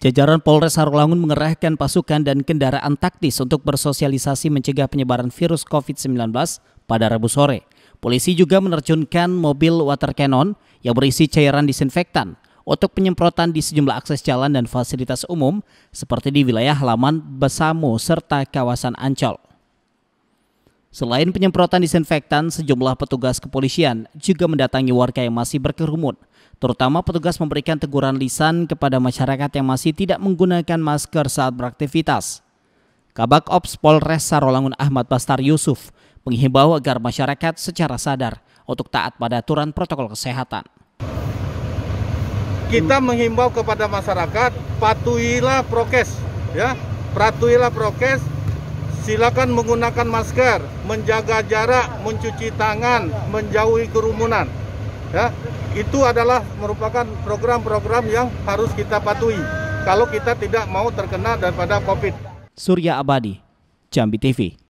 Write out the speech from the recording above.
Jajaran Polres Harulangun mengerahkan pasukan dan kendaraan taktis untuk bersosialisasi mencegah penyebaran virus COVID-19 pada Rabu sore. Polisi juga menerjunkan mobil water cannon yang berisi cairan disinfektan untuk penyemprotan di sejumlah akses jalan dan fasilitas umum seperti di wilayah halaman Besamo serta kawasan Ancol. Selain penyemprotan disinfektan, sejumlah petugas kepolisian juga mendatangi warga yang masih berkerumun – terutama petugas memberikan teguran lisan kepada masyarakat yang masih tidak menggunakan masker saat beraktivitas. Kabak Ops Polres Sarolangun Ahmad Bastar Yusuf menghimbau agar masyarakat secara sadar untuk taat pada aturan protokol kesehatan. Kita menghimbau kepada masyarakat patuhilah prokes, ya, patuhilah prokes. Silakan menggunakan masker, menjaga jarak, mencuci tangan, menjauhi kerumunan ya itu adalah merupakan program-program yang harus kita patuhi kalau kita tidak mau terkena daripada COVID. Surya Abadi, Jambi TV.